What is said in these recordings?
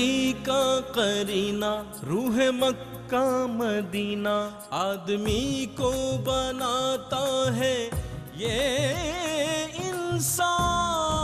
का करीना रूह Mecca Medina आदमी को बनाता है ये इंसान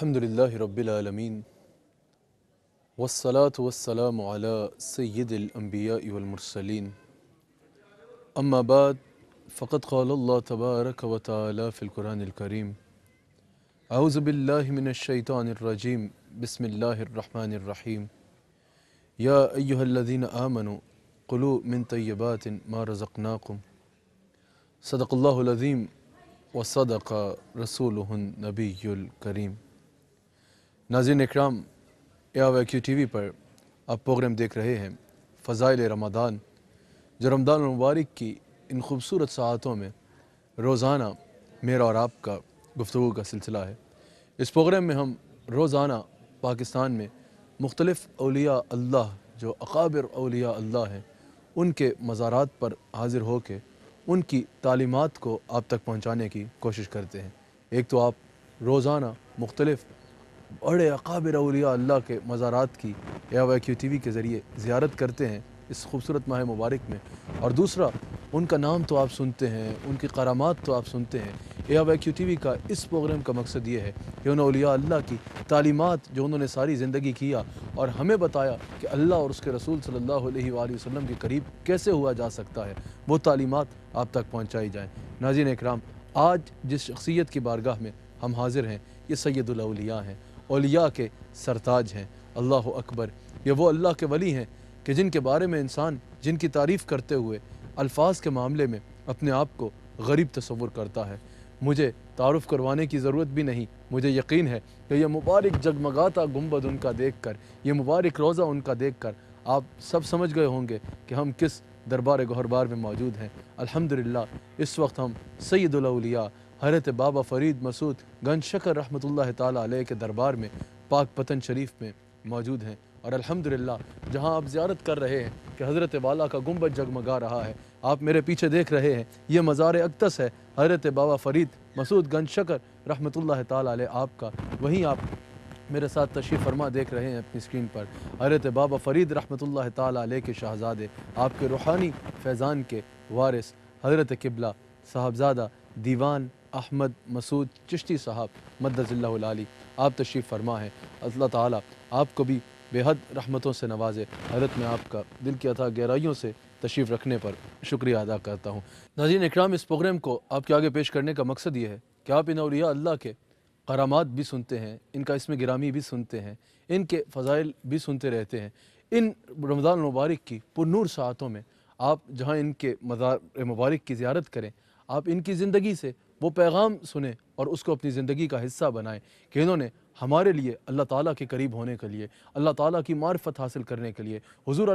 الحمد لله رب العالمين والصلاة والسلام على سيد الأنبياء والمرسلين أما بعد فقد قال الله تبارك وتعالى في القرآن الكريم أعوذ بالله من الشيطان الرجيم بسم الله الرحمن الرحيم يا أيها الذين آمنوا قلوا من طيبات ما رزقناكم صدق الله العظيم وصدق رسوله النبي الكريم नाजिन इकराम ए क्यू टी वी पर आप प्रोग्राम देख रहे हैं फ़ज़ाइल रमदान जो रमदान मुबारक की इन खूबसूरत साहतों में रोज़ाना मेरा और आपका गुफ्तु का सिलसिला है इस प्रोग्राम में हम रोज़ाना पाकिस्तान में मुख्तलिफ़ अलिया अल्लाह जो अकाबर अलिया अल्लाह हैं उनके मज़ारात पर हाजिर होकर उनकी तालीमत को आप तक पहुँचाने की कोशिश करते हैं एक तो आप रोज़ाना मुख्तलिफ़ बड़े अकाबिर अलिया अल्लाह के मज़ारात की या वाई क्यू टी वी के ज़रिए ज़्यारत करते हैं इस खूबसूरत माह मुबारक में और दूसरा उनका नाम तो आप सुनते हैं उनकी करामात तो आप सुनते हैं या वाई क्यू टी वी का इस प्रोग्राम का मकसद ये है कि उन्होंने उलिया अल्लाह की तालीमत जो उन्होंने सारी ज़िंदगी किया और हमें बताया कि अल्लाह और उसके रसूल सल्ला वसम के करीब कैसे हुआ जा सकता है वो तालीमत आप तक पहुँचाई जाएँ नाजिन इकराम आज जिस शख्सियत की बारगाह में हम हाजिर हैं ये सैदुलौलिया हैं अलिया के सरताज हैं अल्लाह अकबर ये वो अल्लाह के वली हैं कि जिनके बारे में इंसान जिनकी तारीफ़ करते हुए अल्फाज के मामले में अपने आप को गरीब तस्वुर करता है मुझे तारफ़ करवाने की ज़रूरत भी नहीं मुझे यकीन है कि यह मुबारक जगमगाता गुम्बद उनका देख कर यह मुबारक रोज़ा उनका देख कर आप सब समझ गए होंगे कि हम किस दरबार गहरबार में मौजूद हैं अलहमदिल्ला इस वक्त हम सैदुलौलिया हरत बाबा फरीद मसूद गन शकर रहमत ताली के दरबार में पाक पतन शरीफ में मौजूद हैं और अल्हम्दुलिल्लाह जहां आप ज़्यारत कर रहे हैं कि हज़रत वाला का गुम्बद जगमगा रहा है आप मेरे पीछे देख रहे हैं ये मज़ार अक्तस है हरत बाबा फरीद मसूद गन शकर रहमत ताली आपका वहीं आप मेरे साथ तशीफ़ फरमा देख रहे हैं अपनी स्क्रीन पर हरत बाबा फरीद रहमत ताली के शहजादे आपके रूहानी फैज़ान के वारिस हज़रत किबला साहबजादा दीवान अहमद मसूद चिश्ती साहब मदजिल्लाली आप तशरीफ़ फरमा है अल्लाह ताली आपको भी बेहद रहमतों से नवाजे हजरत में आपका दिल की अथा गहराइयों से तशरीफ़ रखने पर शुक्रिया अदा करता हूँ नाजीन इकराम इस प्रोग्राम को आपके आगे पेश करने का मकसद ये है कि आप इन अल्लाह के कराम भी सुनते हैं इनका इसमें गिरामी भी सुनते हैं इनके फ़जाइल भी सुनते रहते हैं इन रमज़ान मुबारक की पुरूर सातों में आप जहाँ इनके मज़ार मुबारक की ज्यारत करें आप इनकी ज़िंदगी से वो पैगाम सुने और उसको अपनी ज़िंदगी का हिस्सा बनाएं कि इन्होंने हमारे लिए अल्लाह ताला के करीब होने के लिए अल्लाह ताला की मार्फत हासिल करने के लिए हजूर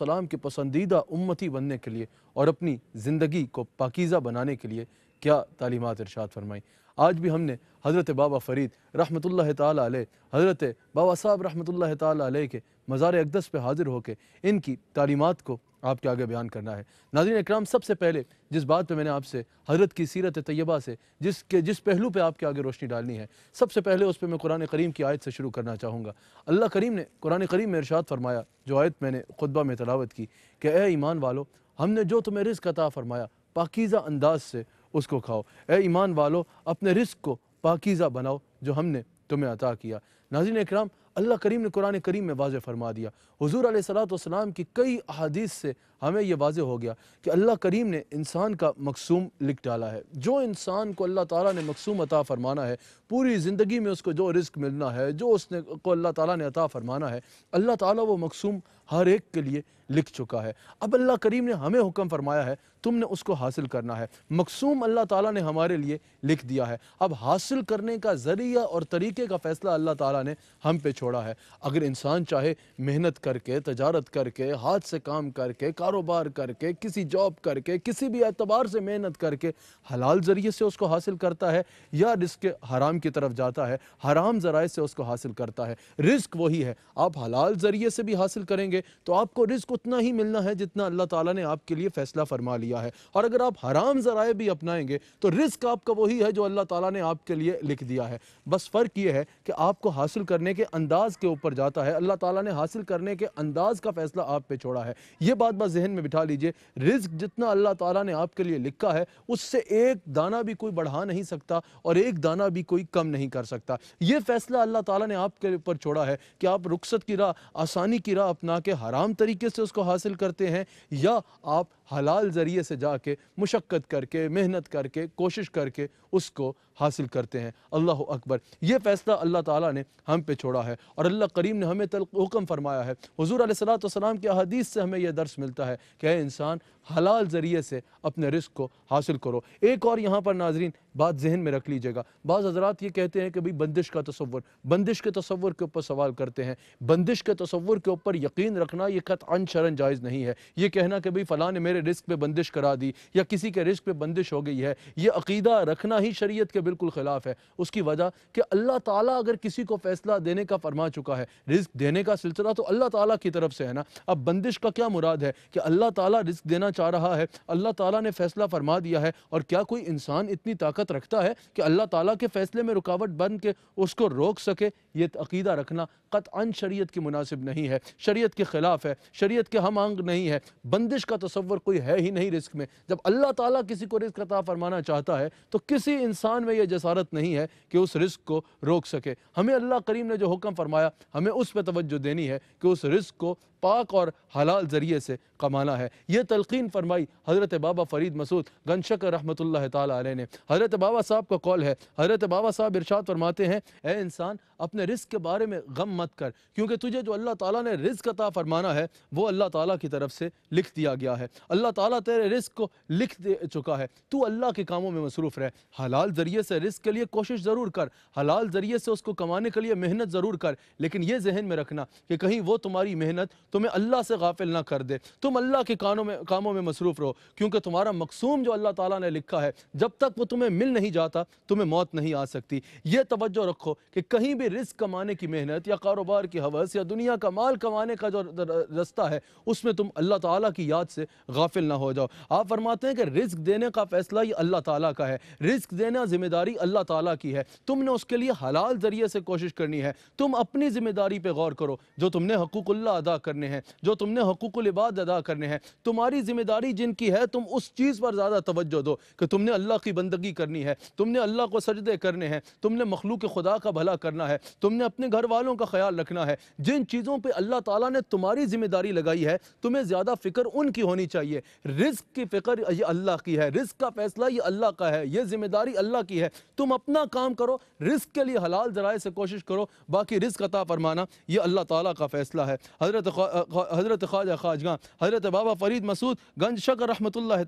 सलाम के पसंदीदा उम्मती बनने के लिए और अपनी ज़िंदगी को पाकिज़ा बनाने के लिए क्या तालीमत इरशाद फरमाई आज भी हमने हज़रत बाबा फ़रीद रहमत तजरत हज़रत बाबा साहब रहमत ताली के मज़ार अकदस पर हाज़िर होकर इनकी तालीमत को आपके आगे बयान करना है नाजीन इक्राम सबसे पहले जिस बात पर मैंने आपसे हजरत की सीरत तय्यबा से जिसके जिस पहलू पर आपके आगे रोशनी डालनी है सबसे पहले उस पर मैं कुरान करीम की आयत से शुरू करना चाहूँगा अल्लाह करीम ने कुरान करीम में इरशाद फरमाया जो आयत मैंने खुतबा में तलावत की कि ए ईमान वालो हमने जो तुम्हें रिज़ कता फरमाया पाकिज़ा अंदाज से उसको खाओ ए ईमान वालो अपने रिस्क को पाकिज़ा बनाओ जो हमने तुम्हें अता किया नाजिन इक्राम अल्लाह करीम ने कुरान करीम में वाज फरमा दिया हजूर सलाम की कई अहदीस से हमें यह वाज हो गया कि अल्लाह करीम ने इंसान का मकसूम लिख डाला है जो इंसान को अल्लाह ताली ने मकसूम अता फ़रमाना है पूरी ज़िंदगी में उसको जो रिस्क मिलना है जो उसने को अल्लाह ताली ने अता फ़रमाना है अल्लाह ताली वो मकसूम हर एक के लिए लिख चुका है अब अल्लाह करीम ने हमें हुक्म फरमाया है तुमने उसको हासिल करना है मकसूम अल्लाह ताला ने हमारे लिए लिख दिया है अब हासिल करने का ज़रिया और तरीके का फ़ैसला अल्लाह ताला ने हम पे छोड़ा है अगर इंसान चाहे मेहनत करके तजारत करके हाथ से काम करके कारोबार करके किसी जॉब करके किसी भी एतबार से मेहनत करके हलाल ज़रिए से उसको हासिल करता है या रिस्क हराम की तरफ जाता है हराम ज़राए से उसको हासिल करता है रिस्क वही है आप हलाल ज़रिए से भी हासिल करेंगे करेंगे तो आपको रिस्क उतना ही मिलना है जितना अल्लाह ताला ने आपके लिए फैसला फरमा लिया है और अगर आप हराम ज़राए भी अपनाएंगे तो रिस्क आपका वही है जो अल्लाह ताला ने आपके लिए लिख दिया है बस फ़र्क ये है कि आपको हासिल करने के अंदाज़ के ऊपर जाता है अल्लाह ताला ने हासिल करने के अंदाज़ का फ़ैसला आप पे छोड़ा है ये बात बस जहन में बिठा लीजिए रिस्क जितना अल्लाह ताला ने आपके लिए लिखा है उससे एक दाना भी कोई बढ़ा नहीं सकता और एक दाना भी कोई कम नहीं कर सकता ये फ़ैसला अल्लाह ताला ने आपके ऊपर छोड़ा है कि आप रुखसत की राह आसानी की राह अपना के हराम तरीके से उसको हासिल करते हैं या आप हलाल ज़रिए से जाके मुशक्क़त करके मेहनत करके कोशिश करके उसको हासिल करते हैं अल्लाह अकबर ये फ़ैसला अल्लाह ताला ने हम पे छोड़ा है और अल्लाह करीम ने हमें हुक्म फरमाया है हजूर सलाम के अदीस से हमें यह दर्स मिलता है कि इंसान हलाल ज़रिए से अपने रिस्क को हासिल करो एक और यहाँ पर नाजरीन बात जहन में रख लीजिएगा बाज़ हजरात ये कहते हैं कि भाई बंदिश का तस्वर बंदिश के तस्वर के ऊपर सवाल करते हैं बंदिश के तस्वर के ऊपर यकीन रखना ये कत अन शरण जायज़ नहीं है ये कहना कि भाई फ़लाँ ने मेरे मेरे रिस्क पे बंदिश करा दी या किसी के रिस्क पे बंदिश हो गई है ये अकीदा रखना ही शरीयत के बिल्कुल ख़िलाफ़ है उसकी वजह कि अल्लाह ताला अगर किसी को फ़ैसला देने का फरमा चुका है रिस्क देने का सिलसिला तो अल्लाह ताला की तरफ से है ना अब बंदिश का क्या मुराद है कि अल्लाह ताला रिस्क देना चाह रहा है अल्लाह ताला ने फ़ैसला फरमा दिया है और क्या कोई इंसान इतनी ताकत रखता है कि अल्लाह ताला के फ़ैसले में रुकावट बन के उसको रोक सके ये अकीदा रखना कतअन शरीयत के मुनासिब नहीं है शरीयत के ख़िलाफ़ है शरीयत के हम आंग नहीं है बंदिश का तस्वर कोई है ही नहीं रिस्क में जब अल्लाह ताला किसी को रिस्क अता फरमाना चाहता है तो किसी इंसान में यह जसारत नहीं है कि उस रिस्क को रोक सके हमें अल्लाह करीम ने जो हुक्म फरमाया हमें उस पर तवज्जो देनी है कि उस रिस्क को पाक और हलाल ज़रिए से कमाना है यह तलकिन फरमाई हज़रत बाबा फ़रीद मसूद गनशक रहमत ला ने हज़रत बाबा साहब का कौल है हज़रत बाबा साहब इरशाद फरमाते हैं ए इंसान अपने रिस्क के बारे में गम मत कर क्योंकि तुझे जो अल्लाह ताला ने रिस्क अता फरमाना है वो अल्लाह ताला की तरफ से लिख दिया गया है अल्लाह ताला तेरे रिस्क को लिख दे चुका है तू अल्लाह के कामों में मसरूफ़ रह हलाल ज़रिए से रिस्क के लिए कोशिश ज़रूर कर हलाल ज़रिए से उसको कमाने के लिए मेहनत ज़रूर कर लेकिन ये जहन में रखना कि कहीं वो तुम्हारी मेहनत तुम्हें अल्लाह से गाफिल ना कर दे तुम अल्लाह के कानों में कामों में मसरूफ़ रहो क्योंकि तुम्हारा मकसूम जो अल्लाह ताला ने लिखा है जब तक वो तुम्हें मिल नहीं जाता तुम्हें मौत नहीं आ सकती ये तवज्जो रखो कि कहीं भी रिस्क कमाने की मेहनत या कारोबार की हवस या दुनिया का माल कमाने का जो रास्ता है उसमें तुम अल्लाह ताला की याद से गाफिल ना हो जाओ आप फरमाते हैं कि रिस्क देने का फ़ैसला ये अल्लाह ताला का है रिस्क देना जिम्मेदारी अल्लाह ताला की है तुमने उसके लिए हलाल ज़रिए से कोशिश करनी है तुम अपनी जिम्मेदारी पर गौर करो जो तुमने हकूक़ल्ला अदा करने हैं जो तुमने हकूक़ल इबाद अदा अदा करने हैं तुम्हारी जिम्मेदारी जिनकी है तुम उस चीज़ पर ज़्यादा तवज्जो दो कि तुमने अल्लाह की बंदगी करनी है तुमने अल्लाह को सजदे करने हैं तुमने मखलूक खुदा का भला करना है तुमने अपने घर वालों का ख्याल रखना है जिन चीज़ों पर अल्लाह ताला ने तुम्हारी जिम्मेदारी लगाई है तुम्हें ज़्यादा फ़िक्र उनकी होनी चाहिए रिस्क की फ़िक्र ये अल्लाह की है रिस्क का फ़ैसला ये अल्लाह का है ये जिम्मेदारी अल्लाह की है तुम अपना काम करो रिस्क के लिए हलाल ज़राए से कोशिश करो बाकी रिस्क अता फरमाना ये अल्लाह ताला का फ़ैसला है हज़रत हज़रत ख्वाजा खाजगा हज़रत बाबा फ़रीद मसूद गंज शकर रहमत ला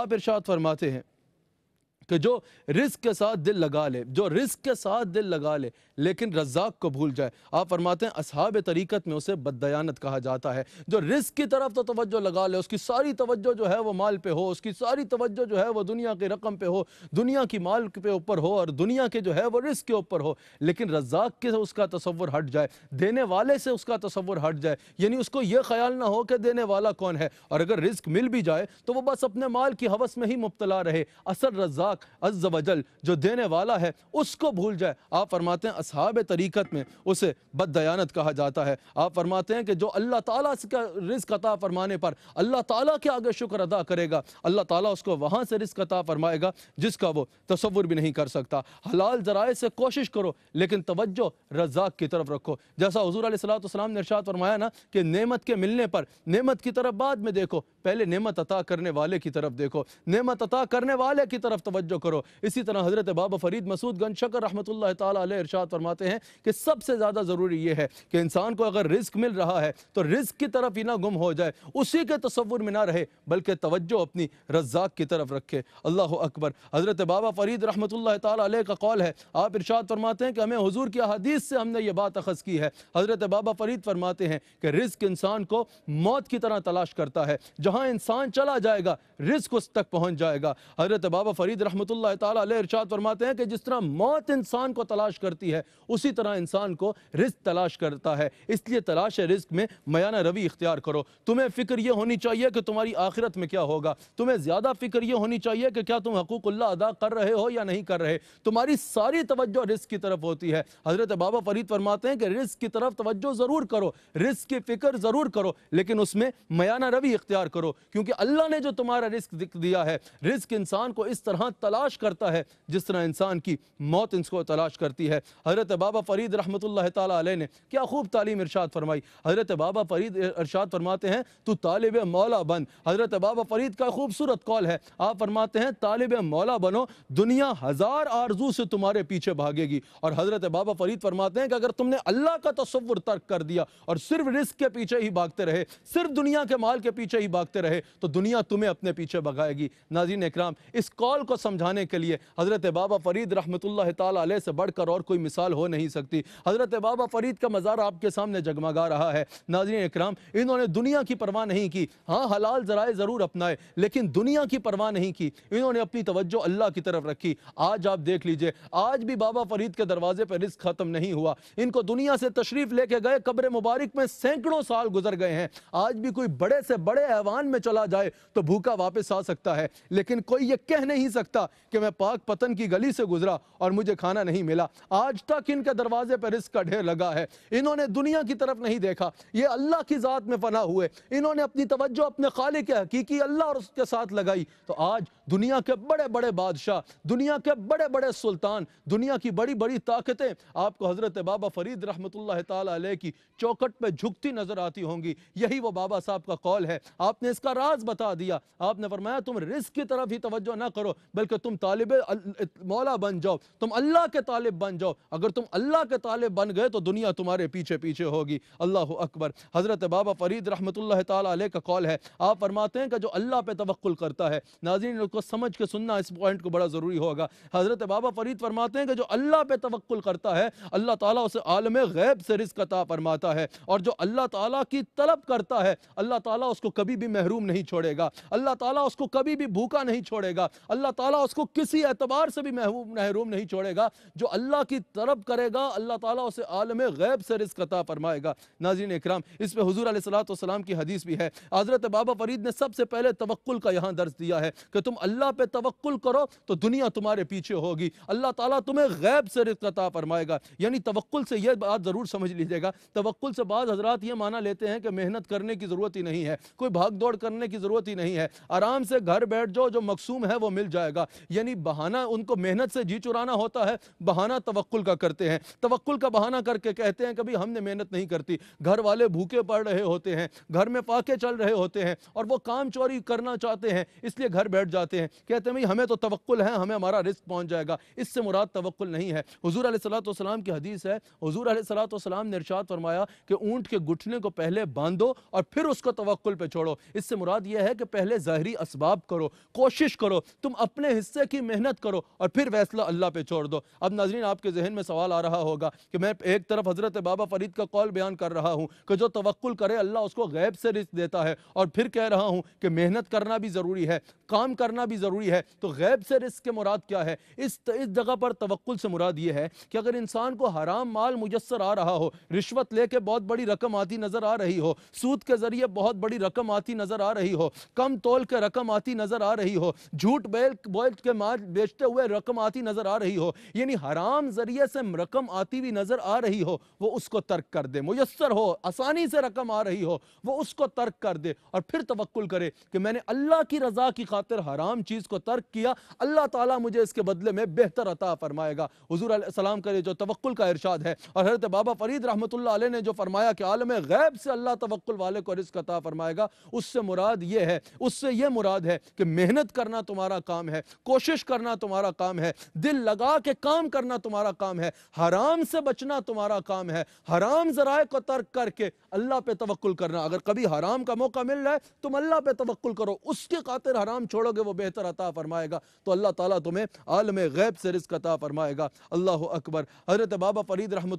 आप इरशाद फरमाते हैं कि जो रिस्क के साथ दिल लगा ले जो रिस्क के साथ दिल लगा ले लेकिन रजाक को भूल जाए आप फरमाते हैं असहाब तरीक़त में उसे बदयानत कहा जाता है जो रिस्क की तरफ तो तवज्जो लगा ले उसकी सारी तवज्जो जो है वो माल पे हो उसकी सारी तवज्जो जो है वो दुनिया की रकम पे हो दुनिया की माल पे ऊपर हो और दुनिया के जो है वो रिस्क के ऊपर हो लेकिन रजाक के उसका तस्वर हट जाए देने वाले से उसका तस्वुर हट जाए यानी उसको ये ख्याल ना हो कि देने वाला कौन है और अगर रिस्क मिल भी जाए तो वह बस अपने माल की हवस में ही मुबतला रहे असल रजाक पाक अज्जा जो देने वाला है उसको भूल जाए आप फरमाते हैं असहाब तरीक़त में उसे बदयानत कहा जाता है आप फरमाते हैं कि जो अल्लाह ताला का रिस्क अता फरमाने पर अल्लाह ताला के आगे शुक्र अदा करेगा अल्लाह ताला उसको वहाँ से रिस्क अता फरमाएगा जिसका वो तस्वुर भी नहीं कर सकता हलाल जराए से कोशिश करो लेकिन तवज्जो रजाक की तरफ रखो जैसा हजूर सलाम ने इर्शाद फरमाया ना कि नमत के मिलने पर नमत की तरफ बाद में देखो पहले नमत अता करने वाले की तरफ देखो नमत अता करने वाले की तरफ तो तवज्जो करो इसी तरह हज़रत बाबा फरीद मसूद गन शकर रहमत तरशात फरमाते हैं कि सबसे ज़्यादा ज़रूरी यह है कि इंसान को अगर रिस्क मिल रहा है तो रिस्क की तरफ ही ना गुम हो जाए उसी के तस्वुर में ना रहे बल्कि तवज्जो अपनी रज्जाक की तरफ रखे अल्लाह अकबर हज़रत बाबा फरीद रहमत का कौल है आप इर्शाद फरमाते हैं कि हमें हजूर की अदीस से हमने ये बात अखज़ की है हज़रत बाबा फरीद फरमाते हैं कि रिस्क इंसान को मौत की तरह तलाश करता है जहां इंसान चला जाएगा रिस्क उस तक पहुंच जाएगा हज़रत बाबा फरीद रहमत रहमत इरशाद फरमाते हैं कि जिस तरह मौत इंसान को तलाश करती है उसी तरह इंसान को रिस्क तलाश करता है इसलिए तलाश रिस्क में मयाना रवि इख्तियार करो तुम्हें फ़िक्र यह होनी चाहिए कि तुम्हारी आखिरत में क्या होगा तुम्हें ज़्यादा फ़िक्र यह होनी चाहिए कि क्या तुम हकूक़ल्ला अदा कर रहे हो या नहीं कर रहे तुम्हारी सारी तवज्जो रिस्क की तरफ होती है हज़रत बाबा फरीद फरमाते हैं कि रिस्क की तरफ तवज्जो ज़रूर करो रिस्क की फ़िक्र ज़रूर करो लेकिन उसमें मयाना रवि इख्तियार करो क्योंकि अल्लाह ने जो तुम्हारा रिस्क दिया है रिस्क इंसान को इस तरह तलाश करता है जिस तरह इंसान की मौत इसको तलाश करती है हज़रत बाबा फरीद रहमत ताली ने क्या खूब तालीम इरशाद फरमाई हज़रत बाबा फरीद इरशाद फरमाते हैं तो तालब मौला बन हज़रत बाबा फरीद का खूबसूरत कॉल है आप फरमाते हैं तालब मौला बनो दुनिया हज़ार आरजू से तुम्हारे पीछे भागेगी और हज़रत बाबा फरीद फरमाते हैं कि अगर तुमने अल्लाह का तस्वुर तर्क कर दिया और सिर्फ रिस्क के पीछे ही भागते रहे सिर्फ दुनिया के माल के पीछे ही भागते रहे तो दुनिया तुम्हें अपने पीछे भगाएगी नाजीन इक्राम इस कॉल को सम... समझाने के लिए हज़रत बाबा फ़रीद रहमत ला से बढ़कर और कोई मिसाल हो नहीं सकती हज़रत बाबा फ़रीद का मज़ार आपके सामने जगमगा रहा है नाजरन इक्राम इन्होंने दुनिया की परवाह नहीं की हाँ हलाल ज़राए ज़रूर अपनाए लेकिन दुनिया की परवाह नहीं की इन्होंने अपनी तवज्जो अल्लाह की तरफ रखी आज आप देख लीजिए आज भी बाबा फ़रीद के दरवाजे पर रिस्क ख़त्म नहीं हुआ इनको दुनिया से तशरीफ़ लेके गए कब्र मुबारक में सैकड़ों साल गुजर गए हैं आज भी कोई बड़े से बड़े ऐवान में चला जाए तो भूखा वापस आ सकता है लेकिन कोई ये कह नहीं सकता था कि मैं पाक पतन की गली से गुजरा और मुझे खाना नहीं मिला आज तक इनके दरवाजे पर रिस्क का ढेर लगा है इन्होंने दुनिया की तरफ नहीं देखा ये अल्लाह की ज़ात में फना हुए इन्होंने अपनी तवज्जो अपने खाले के हकीकी अल्लाह और उसके साथ लगाई तो आज दुनिया के बड़े बड़े बादशाह दुनिया के बड़े बड़े सुल्तान दुनिया की बड़ी बड़ी ताकतें आपको हज़रत बाबा फरीद रहमत ताल की चौकट पर झुकती नज़र आती होंगी यही वो बाबा साहब का कौल है आपने इसका राज बता दिया आपने फरमाया तुम रिस्क की तरफ ही तवज्जो ना करो बल्कि कि तुम तालिब मौला बन जाओ तुम अल्लाह के तालिब बन जाओ अगर तुम अल्लाह के तालिब बन गए तो दुनिया तुम्हारे पीछे पीछे होगी अल्लाह अकबर हज़रत बाबा फरीद रहमत ताल का कौल है आप फरमाते हैं कि जो अल्लाह पे तवक्ल करता है नाजरीन को समझ के सुनना इस पॉइंट को बड़ा ज़रूरी होगा हज़रत बाबा फरीद फरमाते हैं कि जो अल्लाह पर तवक्ल करता है अल्लाह ताला उसे आलम गैब से रिस्क अता फरमाता है और जो अल्लाह ताला की तलब करता है अल्लाह ताला उसको कभी भी महरूम नहीं छोड़ेगा अल्लाह ताला उसको कभी भी भूखा नहीं छोड़ेगा अल्लाह ताला अल्लाह उसको किसी एतबार से भी महबूब महरूम नहीं छोड़ेगा जो अल्लाह की तरफ करेगा अल्लाह ताला उसे आलम गैब से रिस्क अता फरमाएगा नाजीन इक्राम इस पर हजूर सलाम की हदीस भी है हजरत बाबा फरीद ने सबसे पहले तवक्ल का यहाँ दर्ज दिया है कि तुम अल्लाह पर तवक्ल करो तो दुनिया तुम्हारे पीछे होगी अल्लाह ताली तुम्हें गैब से रिस्क अता फरमाएगा यानी तवक्ल से यह बात ज़रूर समझ लीजिएगा तवक्ल से बाद हजरात ये माना लेते हैं कि मेहनत करने की ज़रूरत ही नहीं है कोई भाग दौड़ करने की ज़रूरत ही नहीं है आराम से घर बैठ जाओ जो मकसूम है वो मिल जाएगा यानी बहाना उनको मेहनत से जी चुराना होता है बहाना तवक्ल का करते हैं तवक्ल का बहाना करके कहते हैं कभी हमने मेहनत नहीं करती घर वाले भूखे पड़ रहे होते हैं घर में पाके चल रहे होते हैं और वो काम चोरी करना चाहते हैं इसलिए घर बैठ जाते हैं कहते हैं भाई हमें तो तवक्ल है हमें हमारा रिस्क पहुँच जाएगा इससे मुराद तवक्ल नहीं है हजूर सलाम की हदीस है हजूर सलाम ने इर्शाद फरमाया कि ऊँट के घुटने को पहले बांधो और फिर उसको तवक्ल पर छोड़ो इससे मुराद यह है कि पहले जहरी इसबाब करो कोशिश करो तुम अपने हिस्से की मेहनत करो और फिर फैसला अल्लाह पे छोड़ दो अब नाजरीन आपके जहन में सवाल आ रहा होगा कि मैं एक तरफ हज़रत बाबा फरीद का कौल बयान कर रहा हूँ कि जो तवक्ल करे अल्लाह उसको गैब से रिस्क देता है और फिर कह रहा हूँ कि मेहनत करना भी ज़रूरी है काम करना भी ज़रूरी है तो गैब से रिस्क के मुराद क्या है इस इस जगह पर तवक्ल से मुराद ये है कि अगर इंसान को हराम माल मुजस्सर आ रहा हो रिश्वत लेके बहुत बड़ी रकम आती नज़र आ रही हो सूद के ज़रिए बहुत बड़ी रकम आती नज़र आ रही हो कम तोल के रकम आती नज़र आ रही हो झूठ बैल बोल प्रोडक्ट के माल बेचते हुए रकम आती नजर आ रही हो यानी हराम जरिए से रकम आती हुई नजर आ रही हो वो उसको तर्क कर दे मुयसर हो आसानी से रकम आ रही हो वो उसको तर्क कर दे और फिर तवक्ल करे कि मैंने अल्लाह की रजा की खातिर हराम चीज़ को तर्क किया अल्लाह ताला मुझे इसके बदले में बेहतर अता फरमाएगा हजूर सलाम करे जो तवक्ल का इरशाद है और हजरत बाबा फरीद रहमत ने जो फरमाया कि आलम गैब से अल्लाह तवक्ल वाले को रिस्क अता फरमाएगा उससे मुराद ये है उससे ये मुराद है कि मेहनत करना तुम्हारा काम है कोशिश करना तुम्हारा काम है दिल लगा के काम करना तुम्हारा काम है हराम से बचना तुम्हारा काम है हराम जराए को तर्क करके अल्लाह पे तवक्ल करना अगर कभी हराम का मौका मिल रहा है तुम अल्लाह पे तवक्ल करो उसके खातिर हराम छोड़ोगे वो बेहतर अता फरमाएगा तो अल्लाह ताला तुम्हें आलम गैब से रिस्क अता फरमाएगा अल्लाह अकबर हज़रत बाबा फरीद रहमत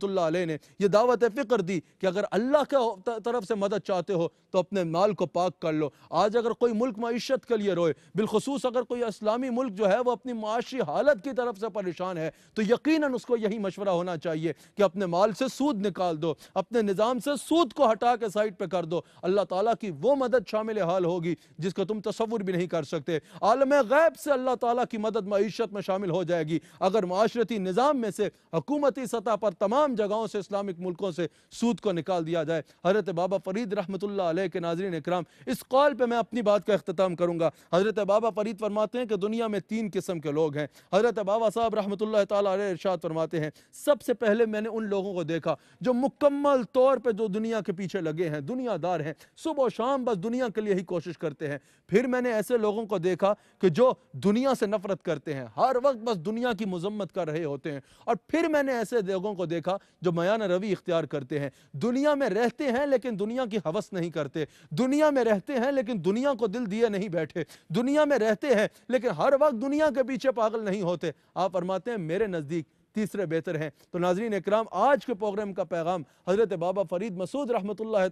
ने यह दावत फ़िक्र दी कि अगर अल्लाह के तरफ से मदद चाहते हो तो अपने माल को पाक कर लो आज अगर कोई मुल्क मीशत के लिए रोए बिलखसूस अगर कोई इस्लामी मुल्क जो है वो अपनी माशी हालत की तरफ से परेशान है तो यकीन उसको यही मशवरा होना चाहिए कि अपने माल से सूद निकाल दो अपने निज़ाम से सूद को हटा के साइड पर कर दो अल्लाह तला की वो मदद शामिल हाल होगी जिसको तुम तस्वुर भी नहीं कर सकते आलम गैब से अल्लाह तला की मदद मीशत में शामिल हो जाएगी अगर माशरती निज़ाम में से हकूमती सतह पर तमाम जगहों से इस्लामिक मुल्कों से सूद को निकाल दिया जाए हज़रत बाबा फरीद रहमत के नाजरीन इक्राम इस कॉल पर मैं अपनी बात का अख्ताम करूँगा हज़रत बाबा फरीद फरमाते हैं कि दुनिया में तीन किस्म के लोग हैं हज़रत बाबा साहब रहमत तरशाद फरमाते हैं सबसे पहले मैंने उन लोगों को देखा जो मुकम्मल तौर पर जो दुनिया के पीछे लगे हैं दुनियादार हैं सुबह शाम बस दुनिया के लिए ही कोशिश करते हैं फिर मैंने ऐसे लोगों को देखा कि जो दुनिया से नफरत करते हैं हर वक्त बस दुनिया की मजम्मत कर रहे होते हैं और फिर मैंने ऐसे लोगों को देखा जो मयान रवि इख्तियार करते हैं दुनिया में रहते हैं लेकिन दुनिया की हवस नहीं करते दुनिया में रहते हैं लेकिन दुनिया को दिल दिए नहीं बैठे दुनिया में रहते हैं लेकिन हर वक्त दुनिया के पीछे पागल नहीं होते आप फरमाते हैं मेरे नज़दीक तीसरे बेहतर हैं तो नाजरीन इक्राम आज के प्रोग्राम का पैगाम हज़रत बाबा फरीद मसूद रहमत ला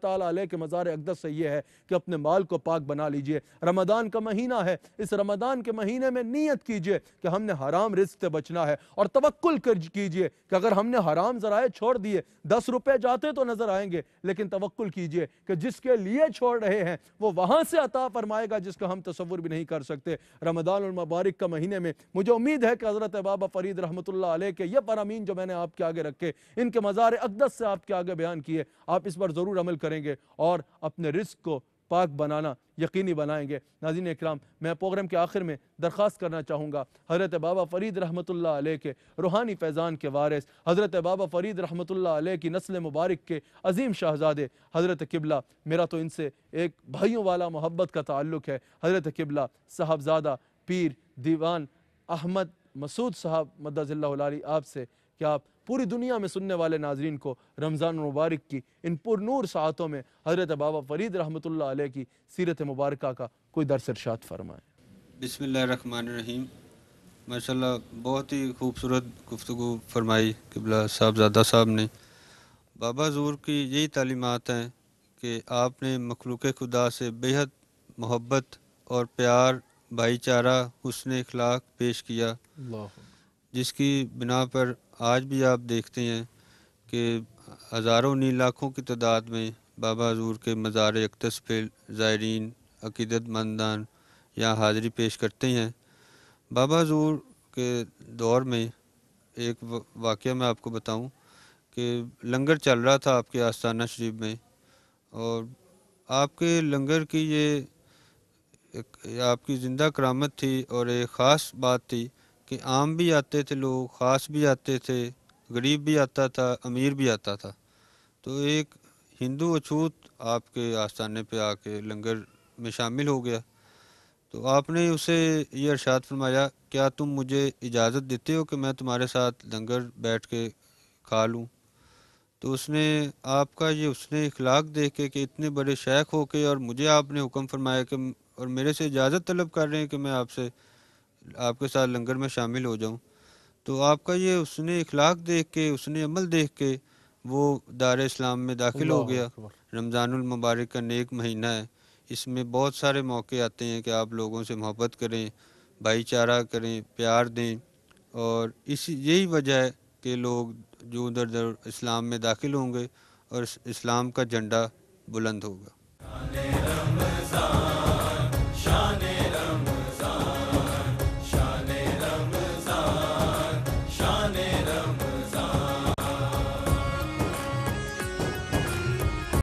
के मज़ार अकदस से ये है कि अपने माल को पाक बना लीजिए रमदान का महीना है इस रमदान के महीने में नीयत कीजिए कि हमने हराम रिस्क से बचना है और तवक्ल कीजिए कि अगर हमने हराम ज़राए छोड़ दिए दस रुपये जाते तो नज़र आएंगे लेकिन तवक्ल कीजिए कि जिसके लिए छोड़ रहे हैं वो वहाँ से अता फरमाएगा जिसका हम तस्वुर भी नहीं कर सकते रमदान और का महीने में मुझे उम्मीद है कि हज़रत बाबा फरीद रहमत के ये परामीन जो मैंने आपके आगे रखे इनके मज़ार अकदस से आपके आगे बयान किए आप इस पर ज़रूर अमल करेंगे और अपने रिस्क को पाक बनाना यकीनी बनाएंगे नाजीन इक्राम मैं प्रोग्राम के आखिर में दरख्वास्त करना चाहूँगा हज़रत बाबा फ़रीद रहमत के रूहानी फैज़ान के वारिस हज़रत बाबा फ़रीद रहमत की नस्ल मुबारक के अजीम शाहजादे हज़रत किबला मेरा तो इनसे एक भाइयों वाला मोहब्बत का ताल्लुक़ है हज़रत किबला साहबजादा पीर दीवान अहमद मसूद साहब मद्दाजिल्लाली आपसे कि आप पूरी दुनिया में सुनने वाले नाजरन को रमज़ान मुबारक की इन पुरनूर साहतों में हज़रत बाबा फरीद रहमत की सीरत मुबारक का कोई दरस इरशाद फरमाएँ बसमीम माशा बहुत ही खूबसूरत गुफ्तु फरमाई किबला साहबजादा साहब ने बाबा जूर की यही तालीमत हैं कि आपने मखलूक खुदा से बेहद मोहब्बत और प्यार भाईचारा हुसन अखलाक पेश किया जिसकी बिना पर आज भी आप देखते हैं कि हज़ारों नी लाखों की तादाद में बाबा हजूर के मज़ार अक्तस पे ज़ायरीन अकीदत मंदान यहाँ हाजिरी पेश करते हैं बाबा हजूर के दौर में एक वाक़ मैं आपको बताऊं कि लंगर चल रहा था आपके आस्थाना शरीफ में और आपके लंगर की ये आपकी ज़िंदा करामत थी और एक ख़ास बात थी कि आम भी आते थे लोग ख़ास भी आते थे गरीब भी आता था अमीर भी आता था तो एक हिंदू अछूत आपके आस्थाने पे आके लंगर में शामिल हो गया तो आपने उसे ये अरसाद फरमाया क्या तुम मुझे इजाज़त देते हो कि मैं तुम्हारे साथ लंगर बैठ के खा लूँ तो उसने आपका ये उसने इखलाक देख के कि इतने बड़े शेख हो के और मुझे आपने हुक्म फरमाया कि और मेरे से इजाज़त तलब कर रहे हैं कि मैं आपसे आपके साथ लंगर में शामिल हो जाऊँ तो आपका ये उसने इखलाक देख के उसने अमल देख के वो दार इस्लाम में दाखिल हो गया रमज़ानमबारक का नेक महीना है इसमें बहुत सारे मौके आते हैं कि आप लोगों से मोहब्बत करें भाईचारा करें प्यार दें और इस यही वजह है कि लोग जो उधर उधर इस्लाम में दाखिल होंगे और इस्लाम का झंडा बुलंद होगा